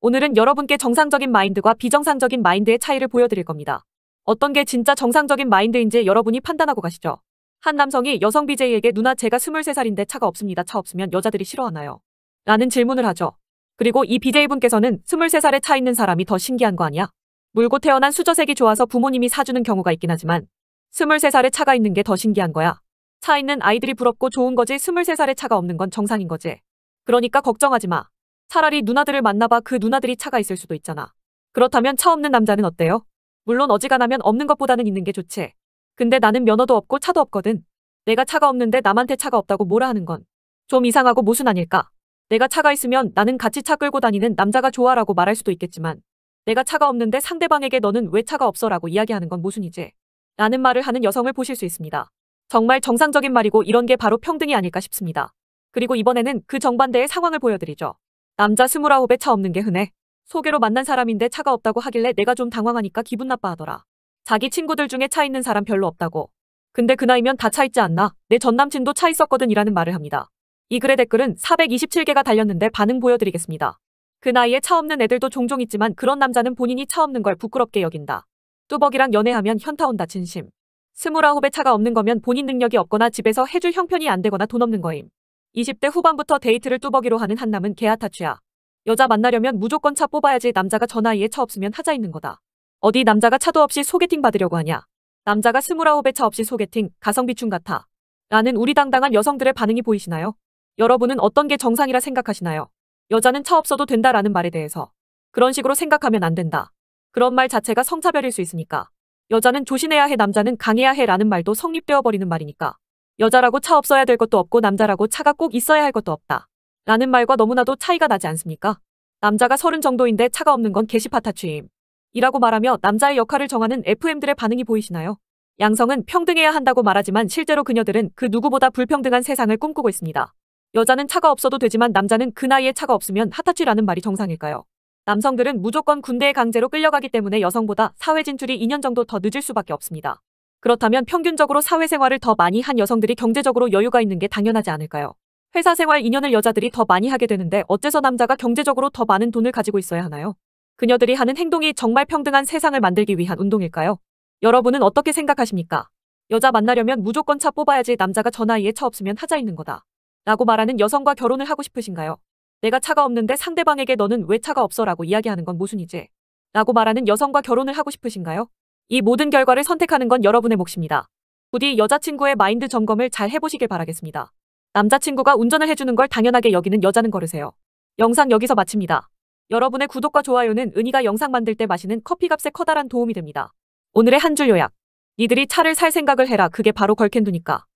오늘은 여러분께 정상적인 마인드와 비정상적인 마인드의 차이를 보여드릴 겁니다. 어떤 게 진짜 정상적인 마인드인지 여러분이 판단하고 가시죠. 한 남성이 여성 BJ에게 누나 제가 23살인데 차가 없습니다. 차 없으면 여자들이 싫어하나요? 라는 질문을 하죠. 그리고 이 BJ분께서는 23살에 차 있는 사람이 더 신기한 거 아니야? 물고 태어난 수저색이 좋아서 부모님이 사주는 경우가 있긴 하지만 23살에 차가 있는 게 더 신기한 거야. 차 있는 아이들이 부럽고 좋은 거지 23살에 차가 없는 건 정상인 거지. 그러니까 걱정하지 마. 차라리 누나들을 만나봐 그 누나들이 차가 있을 수도 있잖아. 그렇다면 차 없는 남자는 어때요? 물론 어지간하면 없는 것보다는 있는 게 좋지. 근데 나는 면허도 없고 차도 없거든. 내가 차가 없는데 남한테 차가 없다고 뭐라 하는 건 좀 이상하고 모순 아닐까? 내가 차가 있으면 나는 같이 차 끌고 다니는 남자가 좋아라고 말할 수도 있겠지만 내가 차가 없는데 상대방에게 너는 왜 차가 없어라고 이야기하는 건 모순이지. 라는 말을 하는 여성을 보실 수 있습니다. 정말 정상적인 말이고 이런 게 바로 평등이 아닐까 싶습니다. 그리고 이번에는 그 정반대의 상황을 보여드리죠. 남자 스물아홉에 차 없는 게 흔해. 소개로 만난 사람인데 차가 없다고 하길래 내가 좀 당황하니까 기분 나빠하더라. 자기 친구들 중에 차 있는 사람 별로 없다고. 근데 그 나이면 다 차 있지 않나? 내 전남친도 차 있었거든 이라는 말을 합니다. 이 글의 댓글은 427개가 달렸는데 반응 보여드리겠습니다. 그 나이에 차 없는 애들도 종종 있지만 그런 남자는 본인이 차 없는 걸 부끄럽게 여긴다. 뚜벅이랑 연애하면 현타 온다 진심. 스물아홉에 차가 없는 거면 본인 능력이 없거나 집에서 해줄 형편이 안 되거나 돈 없는 거임. 20대 후반부터 데이트를 뚜벅이로 하는 한남은 개아타취야. 여자 만나려면 무조건 차 뽑아야지 남자가 전화이에차 없으면 하자 있는 거다. 어디 남자가 차도 없이 소개팅 받으려고 하냐. 남자가 스물아홉에 차 없이 소개팅, 가성비충 같아. 라는 우리 당당한 여성들의 반응이 보이시나요? 여러분은 어떤 게 정상이라 생각하시나요? 여자는 차 없어도 된다라는 말에 대해서. 그런 식으로 생각하면 안 된다. 그런 말 자체가 성차별일 수 있으니까. 여자는 조신해야해 남자는 강해야 해라는 말도 성립되어 버리는 말이니까. 여자라고 차 없어야 될 것도 없고 남자라고 차가 꼭 있어야 할 것도 없다. 라는 말과 너무나도 차이가 나지 않습니까? 남자가 서른 정도인데 차가 없는 건 게시파타 취임. 이라고 말하며 남자의 역할을 정하는 FM들의 반응이 보이시나요? 양성은 평등해야 한다고 말하지만 실제로 그녀들은 그 누구보다 불평등한 세상을 꿈꾸고 있습니다. 여자는 차가 없어도 되지만 남자는 그 나이에 차가 없으면 하타치라는 말이 정상일까요? 남성들은 무조건 군대에 강제로 끌려가기 때문에 여성보다 사회 진출이 2년 정도 더 늦을 수밖에 없습니다. 그렇다면 평균적으로 사회생활을 더 많이 한 여성들이 경제적으로 여유가 있는 게 당연하지 않을까요? 회사 생활 2년을 여자들이 더 많이 하게 되는데 어째서 남자가 경제적으로 더 많은 돈을 가지고 있어야 하나요? 그녀들이 하는 행동이 정말 평등한 세상을 만들기 위한 운동일까요? 여러분은 어떻게 생각하십니까? 여자 만나려면 무조건 차 뽑아야지 남자가 저 나이에 차 없으면 하자 있는 거다. 라고 말하는 여성과 결혼을 하고 싶으신가요? 내가 차가 없는데 상대방에게 너는 왜 차가 없어 라고 이야기하는 건 모순이지. 라고 말하는 여성과 결혼을 하고 싶으신가요? 이 모든 결과를 선택하는 건 여러분의 몫입니다. 부디 여자친구의 마인드 점검을 잘 해보시길 바라겠습니다. 남자친구가 운전을 해주는 걸 당연하게 여기는 여자는 거르세요 영상 여기서 마칩니다. 여러분의 구독과 좋아요는 은희가 영상 만들 때 마시는 커피값에 커다란 도움이 됩니다. 오늘의 한 줄 요약. 니들이 차를 살 생각을 해라 그게 바로 걸캔두니까.